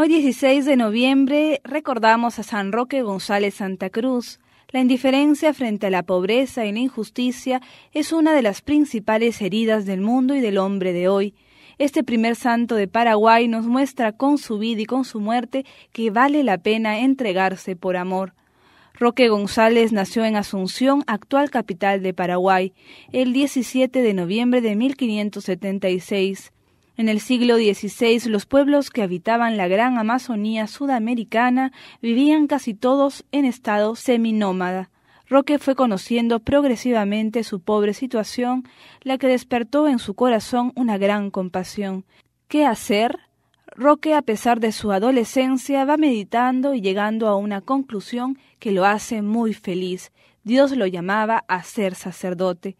Hoy 16 de noviembre recordamos a San Roque González Santa Cruz. La indiferencia frente a la pobreza y la injusticia es una de las principales heridas del mundo y del hombre de hoy. Este primer santo de Paraguay nos muestra con su vida y con su muerte que vale la pena entregarse por amor. Roque González nació en Asunción, actual capital de Paraguay, el 17 de noviembre de 1576. En el siglo XVI los pueblos que habitaban la gran Amazonía sudamericana vivían casi todos en estado seminómada. Roque fue conociendo progresivamente su pobre situación, la que despertó en su corazón una gran compasión. ¿Qué hacer? Roque, a pesar de su adolescencia, va meditando y llegando a una conclusión que lo hace muy feliz. Dios lo llamaba a ser sacerdote.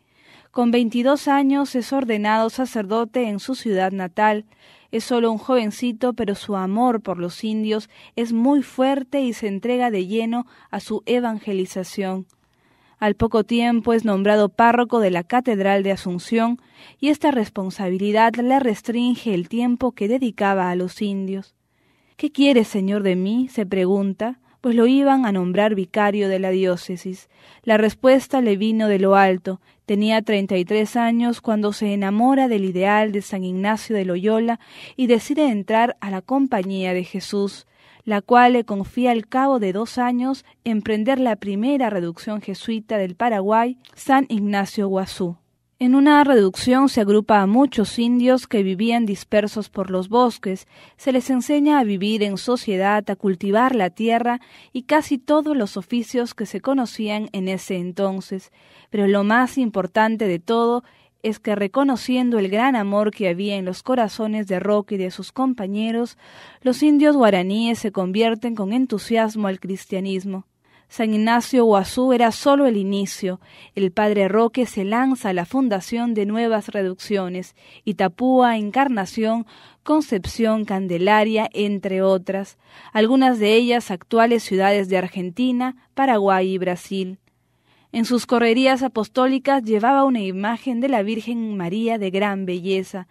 Con veintidós años es ordenado sacerdote en su ciudad natal. Es solo un jovencito, pero su amor por los indios es muy fuerte y se entrega de lleno a su evangelización. Al poco tiempo es nombrado párroco de la Catedral de Asunción y esta responsabilidad le restringe el tiempo que dedicaba a los indios. ¿Qué quiere, Señor, de mí? se pregunta pues lo iban a nombrar vicario de la diócesis. La respuesta le vino de lo alto. Tenía treinta y tres años cuando se enamora del ideal de San Ignacio de Loyola y decide entrar a la Compañía de Jesús, la cual le confía al cabo de dos años emprender la primera reducción jesuita del Paraguay, San Ignacio Guazú. En una reducción se agrupa a muchos indios que vivían dispersos por los bosques, se les enseña a vivir en sociedad, a cultivar la tierra y casi todos los oficios que se conocían en ese entonces. Pero lo más importante de todo es que reconociendo el gran amor que había en los corazones de Roque y de sus compañeros, los indios guaraníes se convierten con entusiasmo al cristianismo. San Ignacio Guazú era solo el inicio. El padre Roque se lanza a la fundación de nuevas reducciones, Itapúa, Encarnación, Concepción, Candelaria, entre otras, algunas de ellas actuales ciudades de Argentina, Paraguay y Brasil. En sus correrías apostólicas llevaba una imagen de la Virgen María de gran belleza,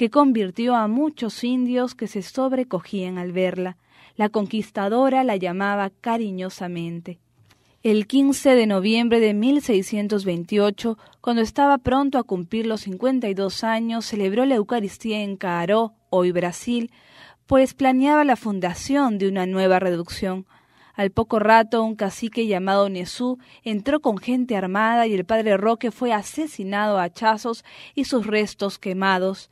que convirtió a muchos indios que se sobrecogían al verla. La conquistadora la llamaba cariñosamente. El 15 de noviembre de 1628, cuando estaba pronto a cumplir los cincuenta y dos años, celebró la Eucaristía en Caaró, hoy Brasil, pues planeaba la fundación de una nueva reducción. Al poco rato, un cacique llamado Nesú entró con gente armada y el padre Roque fue asesinado a hachazos y sus restos quemados.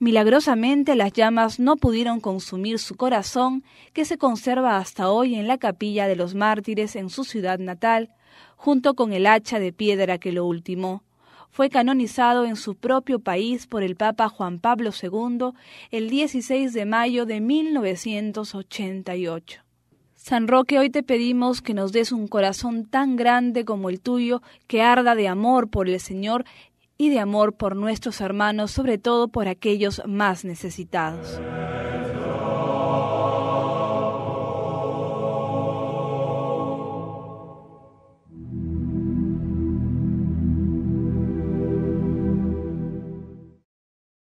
Milagrosamente las llamas no pudieron consumir su corazón, que se conserva hasta hoy en la capilla de los mártires en su ciudad natal, junto con el hacha de piedra que lo ultimó. Fue canonizado en su propio país por el Papa Juan Pablo II el 16 de mayo de 1988. San Roque, hoy te pedimos que nos des un corazón tan grande como el tuyo, que arda de amor por el Señor, y de amor por nuestros hermanos, sobre todo por aquellos más necesitados.